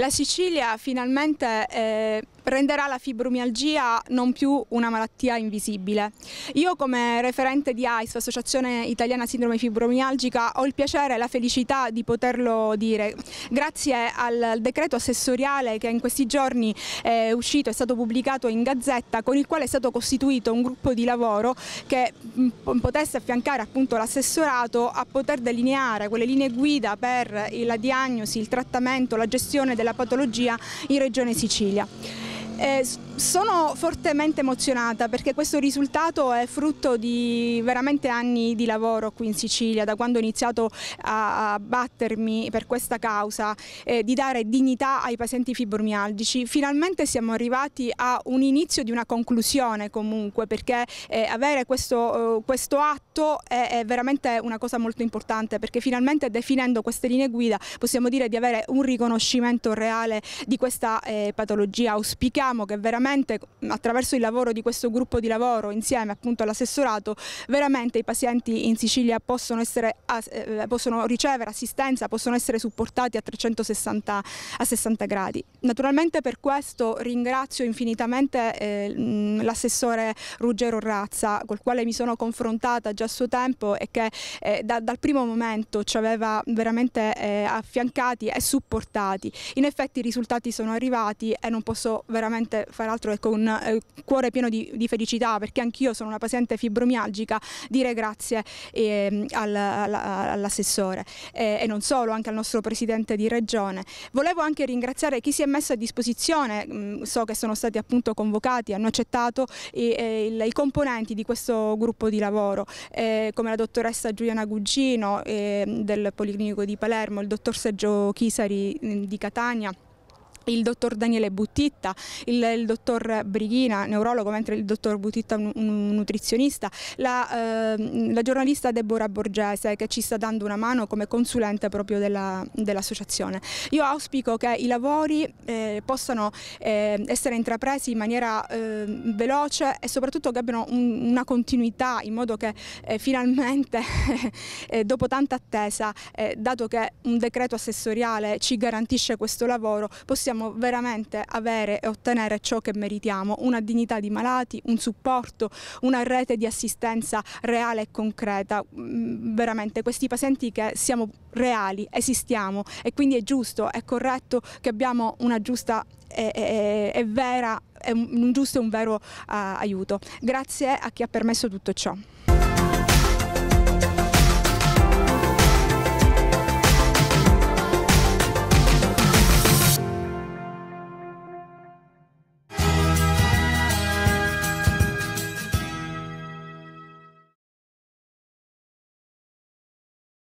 La Sicilia finalmente eh, renderà la fibromialgia non più una malattia invisibile. Io come referente di AIS, Associazione Italiana Sindrome Fibromialgica, ho il piacere e la felicità di poterlo dire. Grazie al decreto assessoriale che in questi giorni è uscito, è stato pubblicato in Gazzetta, con il quale è stato costituito un gruppo di lavoro che potesse affiancare l'assessorato a poter delineare quelle linee guida per la diagnosi, il trattamento, la gestione della della patologia in Regione Sicilia. Eh, sono fortemente emozionata perché questo risultato è frutto di veramente anni di lavoro qui in Sicilia, da quando ho iniziato a battermi per questa causa eh, di dare dignità ai pazienti fibromialgici. Finalmente siamo arrivati a un inizio di una conclusione comunque perché eh, avere questo, eh, questo atto è, è veramente una cosa molto importante perché finalmente definendo queste linee guida possiamo dire di avere un riconoscimento reale di questa eh, patologia. Auspichiamo che veramente veramente attraverso il lavoro di questo gruppo di lavoro insieme appunto all'assessorato veramente i pazienti in Sicilia possono, essere, eh, possono ricevere assistenza, possono essere supportati a 360 a 60 gradi. Naturalmente per questo ringrazio infinitamente eh, l'assessore Ruggero Razza col quale mi sono confrontata già a suo tempo e che eh, da, dal primo momento ci aveva veramente eh, affiancati e supportati. In effetti i risultati sono arrivati e non posso veramente far altro l'altro è con eh, cuore pieno di, di felicità perché anch'io sono una paziente fibromialgica, dire grazie eh, al, al, all'assessore eh, e non solo, anche al nostro presidente di regione. Volevo anche ringraziare chi si è messo a disposizione, mm, so che sono stati appunto convocati, hanno accettato i, i, i componenti di questo gruppo di lavoro, eh, come la dottoressa Giuliana Guggino ehm, del Policlinico di Palermo, il dottor Sergio Chisari mm, di Catania il dottor Daniele Buttitta, il, il dottor Brighina, neurologo, mentre il dottor Buttitta un, un, nutrizionista, la, eh, la, giornalista Deborah Borgese che ci sta dando una mano come consulente proprio dell'associazione. Dell Io auspico che i lavori eh, possano eh, essere intrapresi in maniera ehm, veloce e soprattutto che abbiano un, una continuità in modo che eh, finalmente eh, dopo tanta attesa, eh, dato che un decreto assessoriale ci garantisce questo lavoro, possiamo possiamo veramente avere e ottenere ciò che meritiamo, una dignità di malati, un supporto, una rete di assistenza reale e concreta, mm, veramente questi pazienti che siamo reali, esistiamo e quindi è giusto, è corretto che abbiamo una giusta e, e, e vera, un giusto e un vero uh, aiuto. Grazie a chi ha permesso tutto ciò.